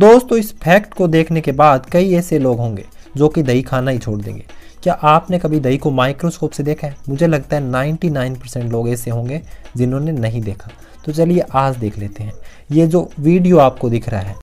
दोस्तों इस फैक्ट को देखने के बाद कई ऐसे लोग होंगे जो कि दही खाना ही छोड़ देंगे क्या आपने कभी दही को माइक्रोस्कोप से देखा है मुझे लगता है 99 परसेंट लोग ऐसे होंगे जिन्होंने नहीं देखा तो चलिए आज देख लेते हैं ये जो वीडियो आपको दिख रहा है